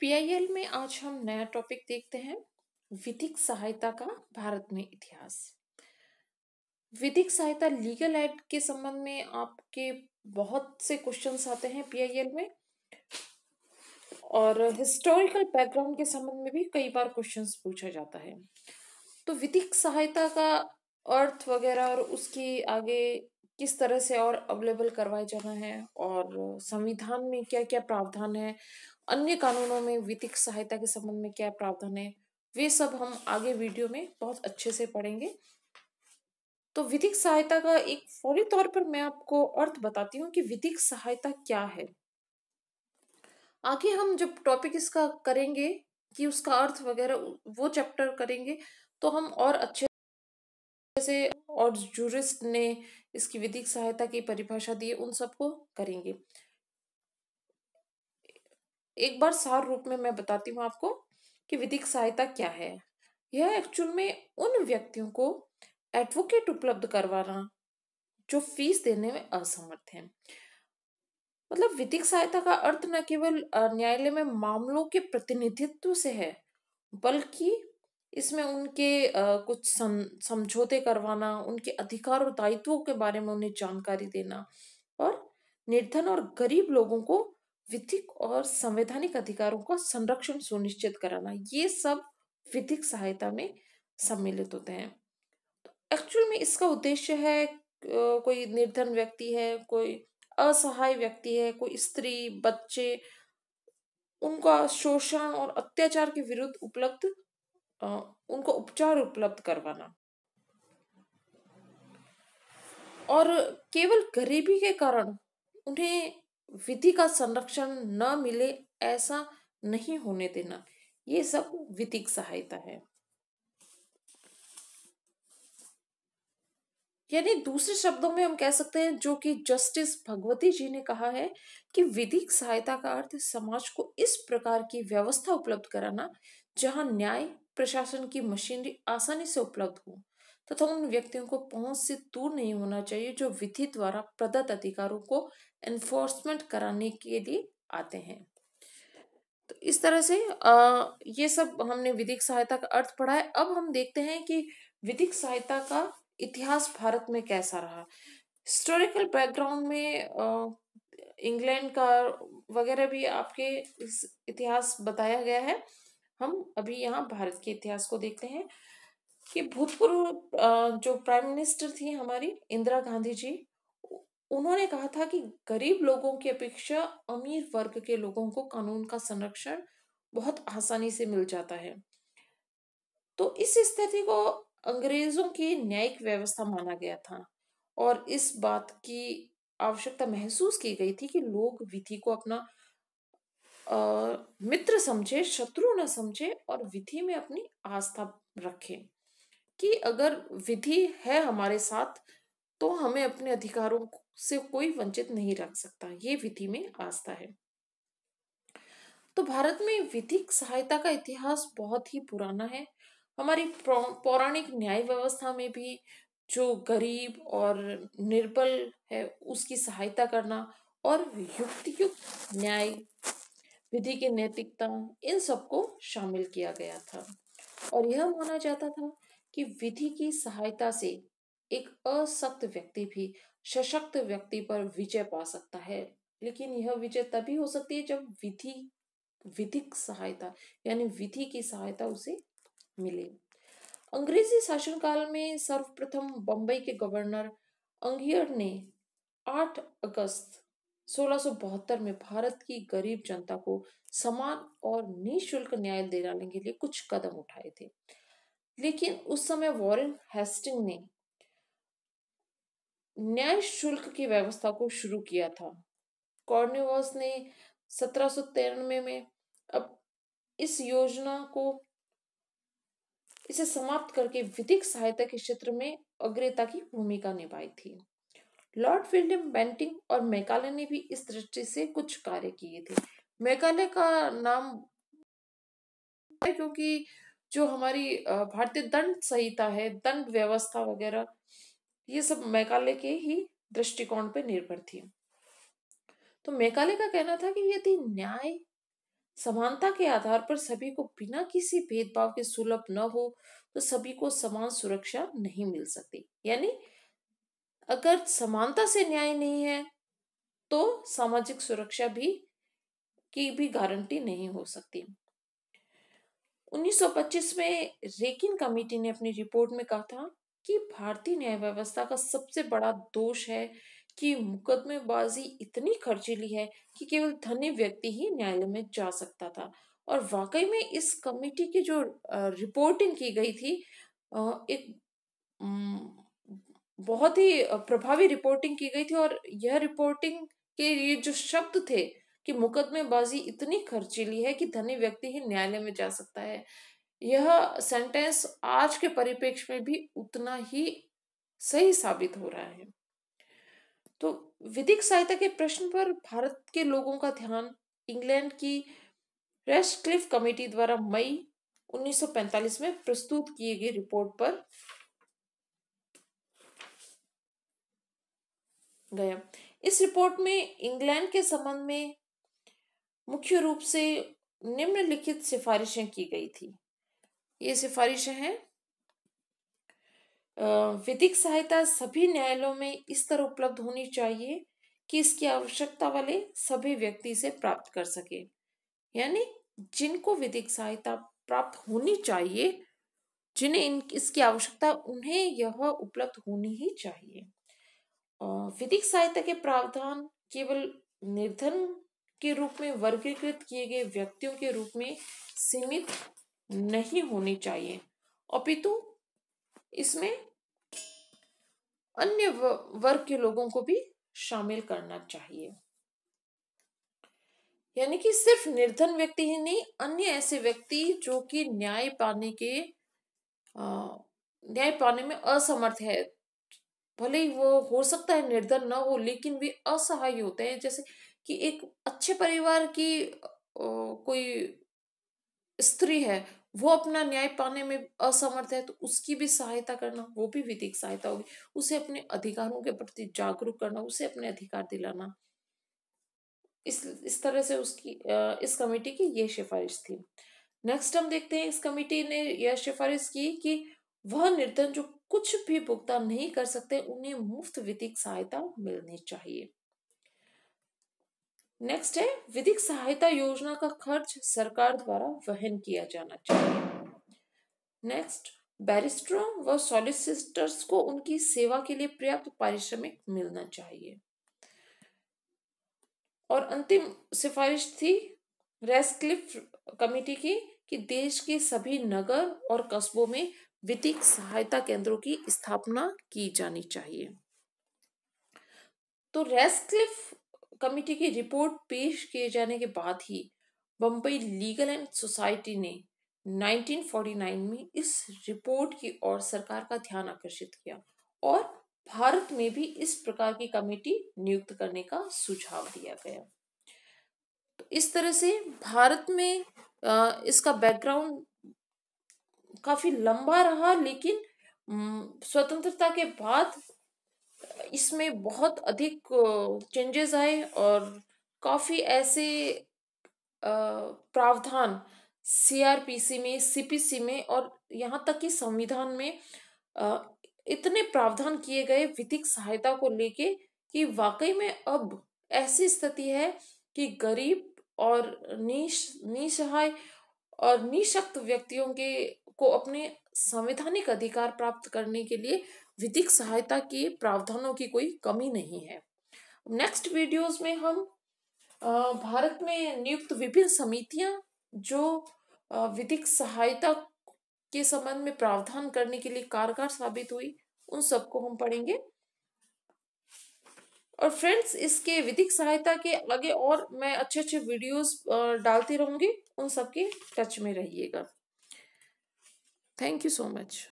PIL में आज हम नया टॉपिक देखते हैं विधिक सहायता का भारत में इतिहास विधिक सहायता लीगल एड के संबंध में आपके बहुत से क्वेश्चंस आते हैं पीआईएल में और हिस्टोरिकल बैकग्राउंड के संबंध में भी कई बार क्वेश्चंस पूछा जाता है तो विधिक सहायता का अर्थ वगैरह और उसकी आगे किस तरह से और अवेलेबल करवाया जाना है और संविधान में क्या क्या प्रावधान है अन्य कानूनों में वित्तीय सहायता के संबंध में क्या प्रावधान है वे सब हम आगे वीडियो में बहुत अच्छे से पढ़ेंगे तो विधिक सहायता का एक फौरी तौर पर मैं आपको अर्थ बताती हूँ कि विधिक सहायता क्या है आगे हम जब टॉपिक इसका करेंगे कि उसका अर्थ वगैरह वो चैप्टर करेंगे तो हम और अच्छे से और जूरिस्ट ने इसकी विधिक सहायता की परिभाषा दी उन सबको करेंगे एक बार सार रूप में मैं बताती हूँ आपको कि विधिक सहायता क्या है यह एक्चुअल में उन व्यक्तियों को एडवोकेट उपलब्ध करवाना जो फीस देने में असमर्थ हैं मतलब विधिक सहायता का अर्थ न केवल न्यायालय में मामलों के प्रतिनिधित्व से है बल्कि इसमें उनके कुछ समझौते करवाना उनके अधिकार और दायित्वों के बारे में उन्हें जानकारी देना और निर्धन और गरीब लोगों को विधिक और संवैधानिक अधिकारों का संरक्षण सुनिश्चित कराना ये सब विधिक सहायता में सम्मिलित होते हैं तो एक्चुअल में इसका उद्देश्य है कोई निर्धन व्यक्ति है कोई असहाय व्यक्ति है कोई स्त्री बच्चे उनका शोषण और अत्याचार के विरुद्ध उपलब्ध उनको उपचार उपलब्ध करवाना और केवल गरीबी के कारण उन्हें विधि का संरक्षण न मिले ऐसा नहीं होने देना ये सब विधिक सहायता है यानी दूसरे शब्दों में हम कह सकते हैं जो कि जस्टिस भगवती जी ने कहा है कि विधिक सहायता का अर्थ समाज को इस प्रकार की व्यवस्था उपलब्ध कराना जहां न्याय प्रशासन की मशीनरी आसानी से उपलब्ध हो तथा उन व्यक्तियों को पहुंच से दूर नहीं होना चाहिए जो विधि द्वारा प्रदत्त अधिकारों को एनफोर्समेंट कराने के लिए आते हैं तो इस तरह से आ, ये सब हमने विधिक सहायता का अर्थ पढ़ा है अब हम देखते हैं कि विधिक सहायता का इतिहास भारत में कैसा रहा हिस्टोरिकल बैकग्राउंड में आ, इंग्लैंड का वगैरह भी आपके इस इतिहास बताया गया है हम अभी यहाँ भारत के इतिहास को देखते हैं कि भूतपूर्व जो प्राइम मिनिस्टर थी हमारी इंदिरा गांधी जी उन्होंने कहा था कि गरीब लोगों की अपेक्षा अमीर वर्ग के लोगों को कानून का संरक्षण बहुत आसानी से मिल जाता है तो इस स्थिति को अंग्रेजों की न्यायिक व्यवस्था माना गया था और इस बात की आवश्यकता महसूस की गई थी कि लोग विधि को अपना आ, मित्र समझे शत्रु न समझे और विधि में अपनी आस्था रखें कि अगर विधि है हमारे साथ तो हमें अपने अधिकारों से कोई वंचित नहीं रख सकता ये विधि में आस्था है तो भारत में विधिक सहायता का इतिहास बहुत ही पुराना है हमारी पौराणिक न्याय व्यवस्था में भी जो गरीब और निर्बल है उसकी सहायता करना और युक्तियुक्त न्याय विधि की नैतिकता इन सबको शामिल किया गया था और यह माना जाता था कि विधि की सहायता से एक असक्त व्यक्ति भी सशक्त व्यक्ति पर विजय पा सकता है लेकिन यह विजय तभी हो सकती है जब विधि विधिक सहायता यानी विधि की सहायता उसे मिले अंग्रेजी शासनकाल में सर्वप्रथम बम्बई के गवर्नर अंगियर ने 8 अगस्त 1672 में भारत की गरीब जनता को समान और निशुल्क न्याय दिलाने के लिए कुछ कदम उठाए थे लेकिन उस समय वॉरेन हेस्टिंग ने न्याय शुल्क की व्यवस्था को शुरू किया था कॉर्निवॉस ने सत्रह में, में अब इस योजना को इसे समाप्त करके विधिक सहायता के क्षेत्र में अग्रता की भूमिका निभाई थी लॉर्ड विलियम बेंटिंग और मैकाले ने भी इस दृष्टि से कुछ कार्य किए थे मैकाले का नाम क्योंकि जो हमारी भारतीय दंड संहिता है दंड व्यवस्था वगैरह ये सब मैकाले के ही दृष्टिकोण पर निर्भर थी तो मैकाले का कहना था कि यदि न्याय समानता के आधार पर सभी को बिना किसी भेदभाव के सुलभ न हो तो सभी को समान सुरक्षा नहीं मिल सकती यानी अगर समानता से न्याय नहीं है तो सामाजिक सुरक्षा भी की भी गारंटी नहीं हो सकती 1925 में रेकिन कमेटी ने अपनी रिपोर्ट में कहा था कि भारतीय न्याय व्यवस्था का सबसे बड़ा दोष है कि मुकदमेबाजी इतनी खर्चीली है कि केवल धनी व्यक्ति ही न्यायालय में जा सकता था और वाकई में इस कमेटी की जो रिपोर्टिंग की गई थी एक बहुत ही प्रभावी रिपोर्टिंग की गई थी और यह रिपोर्टिंग के लिए जो शब्द थे कि मुकदमेबाजी इतनी खर्चीली है कि धनी व्यक्ति ही न्यायालय में जा सकता है यह सेंटेंस आज के परिप्रेक्ष्य में भी उतना ही सही साबित हो रहा है तो विधिक सहायता के प्रश्न पर भारत के लोगों का ध्यान इंग्लैंड की रेस्टक्लिफ कमेटी द्वारा मई 1945 में प्रस्तुत किए गई रिपोर्ट पर गया इस रिपोर्ट में इंग्लैंड के संबंध में मुख्य रूप से निम्नलिखित सिफारिशें की गई थी ये सिफारिशें हैं विधिक सहायता सभी न्यायालयों में इस तरह उपलब्ध होनी चाहिए कि इसकी आवश्यकता वाले सभी व्यक्ति से प्राप्त कर सके यानी जिनको विधिक सहायता प्राप्त होनी चाहिए जिन्हें इन इसकी आवश्यकता उन्हें यह उपलब्ध होनी ही चाहिए विधिक सहायता के प्रावधान केवल निर्धन के रूप में वर्गीकृत किए गए व्यक्तियों के रूप में सीमित नहीं होनी चाहिए अपितु इसमें अन्य वर्ग के लोगों को भी शामिल करना चाहिए यानी कि सिर्फ निर्धन व्यक्ति ही नहीं अन्य ऐसे व्यक्ति जो कि न्याय पाने के न्याय पाने में असमर्थ है भले ही वो हो सकता है निर्धन ना हो लेकिन वे असहाय होते हैं जैसे कि एक अच्छे परिवार की कोई स्त्री है वो अपना न्याय पाने में असमर्थ है तो उसकी भी सहायता करना वो भी विधिक सहायता होगी उसे अपने अधिकारों के प्रति जागरूक करना उसे अपने अधिकार दिलाना इस इस तरह से उसकी इस कमेटी की ये सिफारिश थी नेक्स्ट हम देखते हैं इस कमेटी ने यह सिफारिश की कि वह निर्धन जो कुछ भी भुगतान नहीं कर सकते उन्हें मुफ्त विधिक सहायता मिलनी चाहिए नेक्स्ट है विधिक सहायता योजना का खर्च सरकार द्वारा वहन किया जाना चाहिए नेक्स्ट बैरिस्टरों व सॉलिसिटर्स को उनकी सेवा के लिए पर्याप्त पारिश्रमिक मिलना चाहिए और अंतिम सिफारिश थी रेस्क्लिफ कमेटी की कि देश के सभी नगर और कस्बों में विधिक सहायता केंद्रों की स्थापना की जानी चाहिए तो रेस्क्लिफ कमेटी की रिपोर्ट पेश किए जाने के बाद ही बम्बई लीगल एंड सोसाइटी ने 1949 में इस रिपोर्ट की ओर सरकार का ध्यान आकर्षित किया और भारत में भी इस प्रकार की कमेटी नियुक्त करने का सुझाव दिया गया तो इस तरह से भारत में इसका बैकग्राउंड काफी लंबा रहा लेकिन स्वतंत्रता के बाद इसमें बहुत अधिक चेंजेस आए और काफ़ी ऐसे प्रावधान सीआरपीसी में सीपीसी में और यहाँ तक कि संविधान में इतने प्रावधान किए गए विधिक सहायता को लेके कि वाकई में अब ऐसी स्थिति है कि गरीब और निश निसहाय और निशक्त व्यक्तियों के को अपने संवैधानिक अधिकार प्राप्त करने के लिए विधिक सहायता के प्रावधानों की कोई कमी नहीं है नेक्स्ट वीडियोस में हम भारत में नियुक्त विभिन्न समितियां जो विधिक सहायता के संबंध में प्रावधान करने के लिए कारगर साबित हुई उन सबको हम पढ़ेंगे और फ्रेंड्स इसके विधिक सहायता के आगे और मैं अच्छे अच्छे वीडियोस डालती रहूंगी उन सबके टच में रहिएगा थैंक यू सो मच